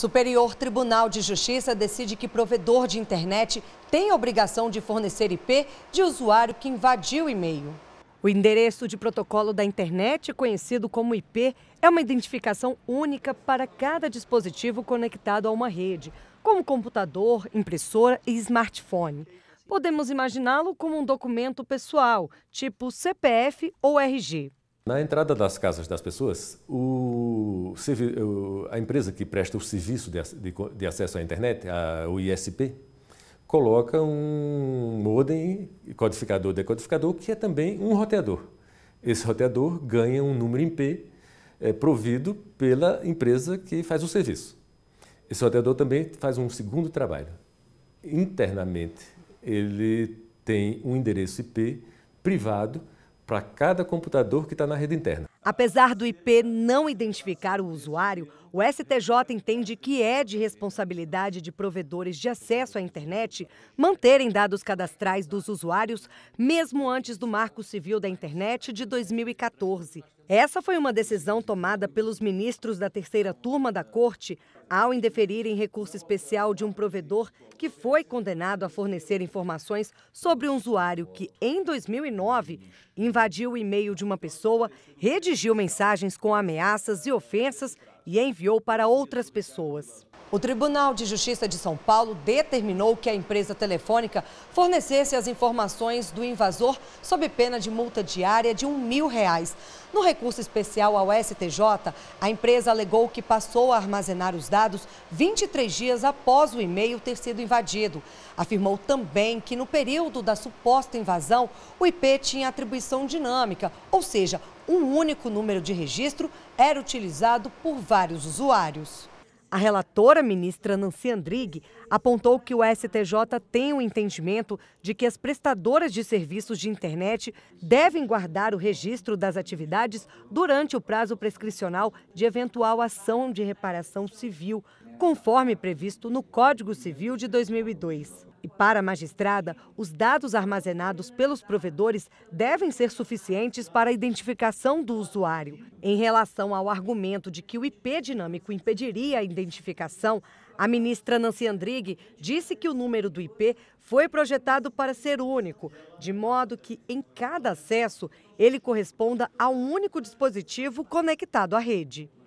Superior Tribunal de Justiça decide que provedor de internet tem obrigação de fornecer IP de usuário que invadiu e-mail. O endereço de protocolo da internet, conhecido como IP, é uma identificação única para cada dispositivo conectado a uma rede, como computador, impressora e smartphone. Podemos imaginá-lo como um documento pessoal, tipo CPF ou RG. Na entrada das casas das pessoas, o, a empresa que presta o serviço de, acesso à internet, a, o ISP, coloca um modem, codificador, decodificador, que é também um roteador. Esse roteador ganha um número IP é, provido pela empresa que faz o serviço. Esse roteador também faz um segundo trabalho. Internamente, ele tem um endereço IP privado para cada computador que está na rede interna. Apesar do IP não identificar o usuário, o STJ entende que é de responsabilidade de provedores de acesso à internet manterem dados cadastrais dos usuários, mesmo antes do Marco Civil da Internet de 2014. Essa foi uma decisão tomada pelos ministros da terceira turma da Corte ao indeferirem recurso especial de um provedor que foi condenado a fornecer informações sobre um usuário que, em 2009, invadiu o e-mail de uma pessoa, redigiu mensagens com ameaças e ofensas e enviou para outras pessoas. O Tribunal de Justiça de São Paulo determinou que a empresa telefônica fornecesse as informações do invasor sob pena de multa diária de um mil reais. No recurso especial ao STJ, a empresa alegou que passou a armazenar os dados 23 dias após o e-mail ter sido invadido. Afirmou também que no período da suposta invasão, o IP tinha atribuição dinâmica, ou seja, um único número de registro era utilizado por vários usuários. A relatora ministra Nancy Andrighi apontou que o STJ tem o um entendimento de que as prestadoras de serviços de internet devem guardar o registro das atividades durante o prazo prescricional de eventual ação de reparação civil, conforme previsto no Código Civil de 2002. E para a magistrada, os dados armazenados pelos provedores devem ser suficientes para a identificação do usuário. Em relação ao argumento de que o IP dinâmico impediria a identificação, a ministra Nancy Andrighi disse que o número do IP foi projetado para ser único, de modo que em cada acesso ele corresponda a um único dispositivo conectado à rede.